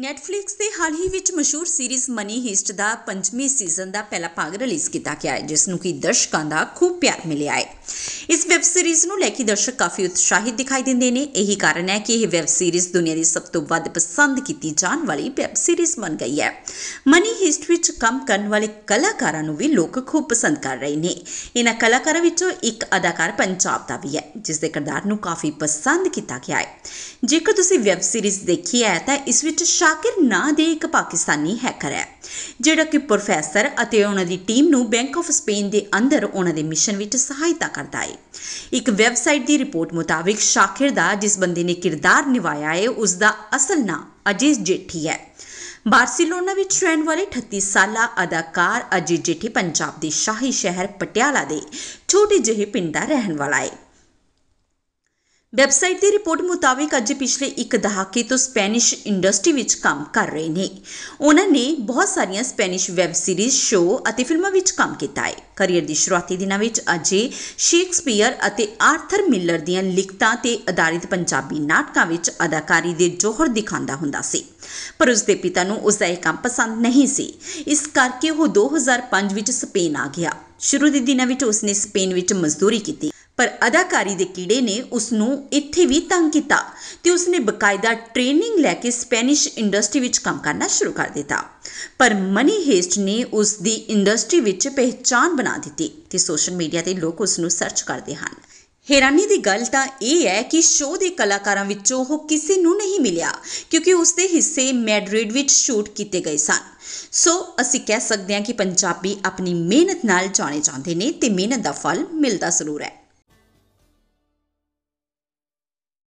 Netflix ਤੇ ਹਾਲ ਹੀ ਵਿੱਚ ਮਸ਼ਹੂਰ ਸੀਰੀਜ਼ ਮਨੀ ਹਿਸਟ ਦਾ ਪੰਜਵੇਂ ਸੀਜ਼ਨ ਦਾ ਪਹਿਲਾ ਭਾਗ ਰਿਲੀਜ਼ ਕੀਤਾ ਗਿਆ ਹੈ ਜਿਸ ਨੂੰ ਕਿ ਦਰਸ਼ਕਾਂ ਦਾ ਖੂਬ ਪਿਆਰ ਮਿਲਿਆ ਹੈ ਇਸ ਵੈਬ ਸੀਰੀਜ਼ ਨੂੰ ਲੈ ਕੇ ਦਰਸ਼ਕ ਕਾਫੀ ਉਤਸ਼ਾਹਿਤ ਦਿਖਾਈ ਦਿੰਦੇ ਨੇ ਇਹੀ ਕਾਰਨ ਹੈ ਕਿ ਇਹ ਵੈਬ ਸੀਰੀਜ਼ ਦੁਨੀਆ ਦੀ ਸਭ ਤੋਂ ਵੱਧ ਪਸੰਦ ਕੀਤੀ ਜਾਣ ਵਾਲੀ ਵੈਬ ਸੀਰੀਜ਼ ਬਣ ਗਈ ਹੈ ਮਨੀ ਹਿਸਟ ਵਿੱਚ ਕੰਮ ਕਰਨ ਵਾਲੇ ਕਲਾਕਾਰਾਂ ਨੂੰ ਵੀ ਲੋਕ ਖੂਬ ਪਸੰਦ ਕਰ ਰਹੇ ਨੇ ਇਹਨਾਂ ਕਲਾਕਾਰਾਂ ਵਿੱਚੋਂ ਇੱਕ ਅਦਾਕਾਰ ਪੰਜਾਬ ਦਾ ਵੀ ਹੈ ਜਿਸ ਦੇ ਕਿਰਦਾਰ ਨੂੰ ਕਾਫੀ ਪਸੰਦ ਕੀਤਾ ਗਿਆ ਹੈ ਜੇਕਰ ਤੁਸੀਂ ਵੈਬ ਸੀਰੀਜ਼ ਦੇਖੀ ਹੈ ਤਾਂ ਇਸ ਵਿੱਚ ਸ਼ਾਕਿਰ ਨਾਂ ਦੇ ਇੱਕ ਪਾਕਿਸਤਾਨੀ ਹੈਕਰ ਹੈ ਜਿਹੜਾ ਕਿ ਪ੍ਰੋਫੈਸਰ ਅਤੇ ਉਹਨਾਂ ਦੀ ਟੀਮ ਨੂੰ ਬੈਂਕ ਆਫ ਸਪੇਨ ਦੇ ਅੰਦਰ ਉਹਨਾਂ ਦੇ ਮਿਸ਼ਨ ਵਿੱਚ ਸਹਾਇਤਾ ਕਰਦਾ ਹੈ ਇੱਕ ਵੈਬਸਾਈਟ ਦੀ ਰਿਪੋਰਟ ਮੁਤਾਬਕ ਸ਼ਾਕਿਰ ਦਾ ਜਿਸ ਬੰਦੇ ਨੇ ਕਿਰਦਾਰ ਨਿਭਾਇਆ ਹੈ ਉਸ ਦਾ ਅਸਲ ਨਾਂ ਅਜੀਜ਼ ਜੇਠੀ ਹੈ ਬਾਰਸੀਲੋਨਾ ਵਿੱਚ ਰਹਿਣ ਵਾਲੇ 38 ਸਾਲਾ ਅਦਾਕਾਰ ਅਜੀਜ਼ ਜੇਠੀ ਪੰਜਾਬ ਦੇ ਸ਼ਾਹੀ ਸ਼ਹਿਰ ਪਟਿਆਲਾ ਦੇ ਛੋਟੇ ਜਿਹੇ ਪਿੰਡ ਦਾ ਰਹਿਣ ਵਾਲਾ ਹੈ ਵੈਬਸਾਈਟ ਦੀ ਰਿਪੋਰਟ ਮੁਤਾਬਕ ਅੱਜ ਪਿਛਲੇ ਇੱਕ ਦਹਾਕੇ ਤੋਂ ਸਪੈਨਿਸ਼ ਇੰਡਸਟਰੀ ਵਿੱਚ ਕੰਮ ਕਰ ਰਹੇ ਨੇ ਉਹਨਾਂ ਨੇ ਬਹੁਤ ਸਾਰੀਆਂ ਸਪੈਨਿਸ਼ ਵੈਬ ਸੀਰੀਜ਼ ਸ਼ੋਅ ਅਤੇ ਫਿਲਮਾਂ ਵਿੱਚ ਕੰਮ ਕੀਤਾ ਹੈ ਕਰੀਅਰ ਦੀ ਸ਼ੁਰੂਆਤੀ ਦਿਨਾਂ ਵਿੱਚ ਅਜੇ ਸ਼ੇਕਸਪੀਅਰ ਅਤੇ ਆਰਥਰ ਮਿਲਰ ਦੀਆਂ ਲਿਖਤਾਂ ਤੇ ਆਧਾਰਿਤ ਪੰਜਾਬੀ ਨਾਟਕਾਂ ਵਿੱਚ ਅਦਾਕਾਰੀ ਦੇ ਜੋਹਰ ਦਿਖਾਉਂਦਾ ਹੁੰਦਾ ਸੀ ਪਰ ਉਸ ਦੇ ਪਿਤਾ ਨੂੰ ਉਸ ਦਾ ਇਹ ਕੰਮ ਪਸੰਦ ਨਹੀਂ ਸੀ ਇਸ ਕਰਕੇ ਉਹ 2005 ਵਿੱਚ ਸਪੇਨ ਆ ਗਿਆ ਸ਼ੁਰੂ ਦੇ ਦਿਨਾਂ ਵਿੱਚ ਉਸਨੇ ਸਪੇਨ ਵਿੱਚ ਮਜ਼ਦੂਰੀ ਕੀਤੀ ਪਰ ਅਦਾਕਾਰੀ ਦੇ ਕੀੜੇ ਨੇ ਉਸ ਨੂੰ ਇੱਥੇ ਵੀ ਤੰਗ ਕੀਤਾ ਤੇ ਉਸ ਨੇ ਬਕਾਇਦਾ ਟ੍ਰੇਨਿੰਗ ਲੈ ਕੇ ਸਪੈਨਿਸ਼ ਇੰਡਸਟਰੀ ਵਿੱਚ ਕੰਮ ਕਰਨਾ ਸ਼ੁਰੂ ਕਰ ਦਿੱਤਾ ਪਰ ਮਨੀ ਹੇਸਟ ਨੇ ਉਸ ਦੀ ਇੰਡਸਟਰੀ ਵਿੱਚ ਪਹਿਚਾਨ ਬਣਾ ਦਿੱਤੀ ਤੇ ਸੋਸ਼ਲ ਮੀਡੀਆ ਤੇ ਲੋਕ ਉਸ ਨੂੰ ਸਰਚ ਕਰਦੇ ਹਨ ਹੈਰਾਨੀ ਦੀ ਗੱਲ ਤਾਂ ਇਹ ਹੈ ਕਿ ਸ਼ੋਅ ਦੇ ਕਲਾਕਾਰਾਂ ਵਿੱਚੋਂ ਉਹ ਕਿਸੇ ਨੂੰ ਨਹੀਂ ਮਿਲਿਆ ਕਿਉਂਕਿ ਉਸ ਦੇ ਹਿੱਸੇ ਮੈਡਰਿਡ ਵਿੱਚ ਸ਼ੂਟ ਕੀਤੇ ਗਏ ਸਨ ਸੋ ਅਸੀਂ ਕਹਿ ਸਕਦੇ ਹਾਂ ਕਿ ਪੰਜਾਬੀ ਆਪਣੀ ਮਿਹਨਤ ਨਾਲ ਜਾਣੇ ਜਾਂਦੇ ਨੇ ਤੇ ਮਿਹਨਤ ਦਾ ਫਲ ਮਿਲਦਾ ਜ਼ਰੂਰ ਹੈ